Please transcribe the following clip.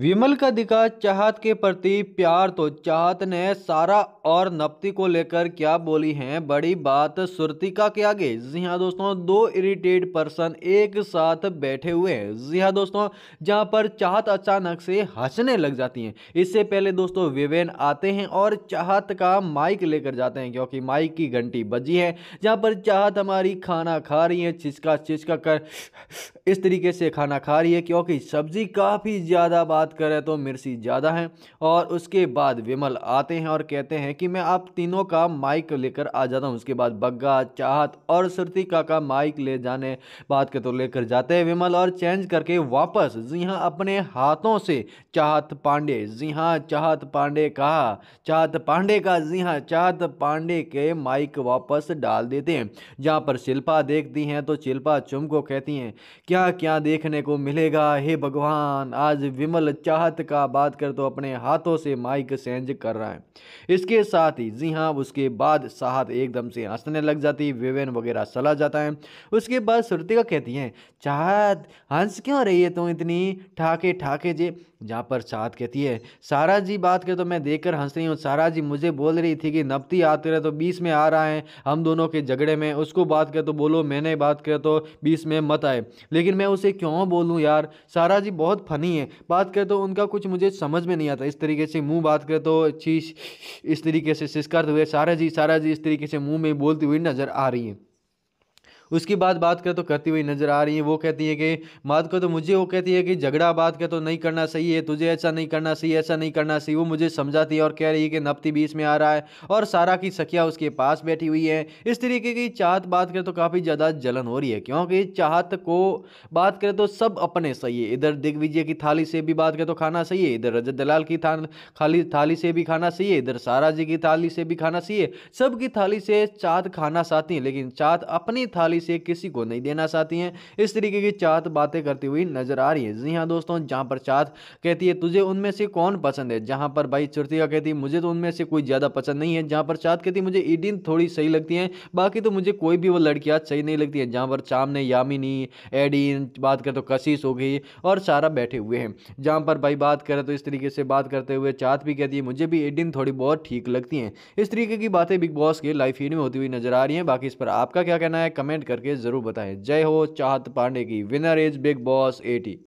विमल का दिखा चाहत के प्रति प्यार तो चाहत ने सारा और नपति को लेकर क्या बोली है बड़ी बात सुरतिका के आगे जी हाँ दोस्तों दो इरिटेट पर्सन एक साथ बैठे हुए हैं जी हाँ दोस्तों जहाँ पर चाहत अचानक से हंसने लग जाती हैं इससे पहले दोस्तों विवेन आते हैं और चाहत का माइक लेकर जाते हैं क्योंकि माइक की घंटी बजी है जहाँ पर चाहत हमारी खाना खा रही है छिचका छिचका कर इस तरीके से खाना खा रही है क्योंकि सब्जी काफ़ी ज़्यादा बात बात करें तो मिर्सी ज़्यादा हैं और उसके बाद विमल आते हैं और कहते हैं कि मैं आप तीनों का माइक लेकर आ जाता हूँ उसके बाद बग्गा चाहत और सुरती का माइक ले जाने बात के तो लेकर जाते हैं विमल और चेंज करके वापस जी हाँ अपने हाथों से चाहत पांडे जी हाँ चाहत पांडे का चाहत पांडे का जी हाँ चाहत पांडे के माइक वापस डाल देते हैं जहाँ पर शिल्पा देखती हैं तो शिल्पा चुम को कहती हैं क्या क्या देखने को मिलेगा हे भगवान आज विमल चाहत का बात कर तो अपने हाथों से माइक सेंज कर रहा है इसके साथ ही जी हाँ उसके बाद साहत एकदम से हंसने लग जाती विवेन वगैरह चला जाता है उसके बाद श्रुतिका कहती हैं चाहत हंस क्यों रही है तुम तो इतनी ठाके ठाके जे जहाँ पर साथ कहती है सारा जी बात कर तो मैं देख कर हंस रही हूँ सारा जी मुझे बोल रही थी कि नपती आते रहे तो बीस में आ रहा है हम दोनों के झगड़े में उसको बात कर तो बोलो मैंने बात कर तो बीस में मत आए लेकिन मैं उसे क्यों बोलूँ यार सारा जी बहुत फनी है बात करें तो उनका कुछ मुझे समझ में नहीं आता इस तरीके से मुंह बात करें तो अच्छी इस तरीके से सिस्करते हुए सारा जी सारा जी इस तरीके से मुंह में बोलती हुई नज़र आ रही है उसके बाद बात करें तो करती हुई नजर आ रही है वो कहती है कि बात कर तो मुझे वो कहती है कि झगड़ा बात कर तो नहीं करना सही है तुझे ऐसा नहीं करना सही ऐसा नहीं करना सही वो मुझे समझाती है और कह रही है कि नपती बीच में आ रहा है और सारा की सखिया उसके पास बैठी हुई है इस तरीके की चाहत बात करें तो काफ़ी ज़्यादा जलन हो रही है क्योंकि चाहत को बात करें तो सब अपने सही है इधर दिग्विजय की थाली से भी बात करें तो खाना सही है इधर रजत दलाल की थान खाली थाली से भी खाना सही है इधर सारा जी की थाली से भी खाना सही है सबकी थाली से चाहत खाना चाहती है लेकिन चाहत अपनी थाली से किसी को नहीं देना चाहती हैं इस तरीके की चाहत बातें करती हुई नजर आ रही है जी हाँ दोस्तों जहाँ पर चाहत कहती है तुझे उनमें से कौन पसंद है जहाँ पर भाई चुर्तिका कहती है मुझे तो उनमें से कोई ज़्यादा पसंद नहीं है जहाँ पर चाहत कहती मुझे ईडिन थोड़ी सही लगती हैं बाकी तो मुझे कोई भी वो लड़कियाँ सही नहीं लगती हैं जहाँ पर चाम ने यामिनी एडिन बात करें तो कशिश हो गई और सारा बैठे हुए हैं जहाँ पर भाई बात करें तो इस तरीके से बात करते हुए चाहत भी कहती है मुझे भी एडिन थोड़ी बहुत ठीक लगती हैं इस तरीके की बातें बिग बॉस के लाइफ फीड में होती हुई नजर आ रही हैं बाकी इस पर आपका क्या कहना है कमेंट करके ज़रूर बताएं जय हो चाहत पांडे की winner is Bigg Boss eighty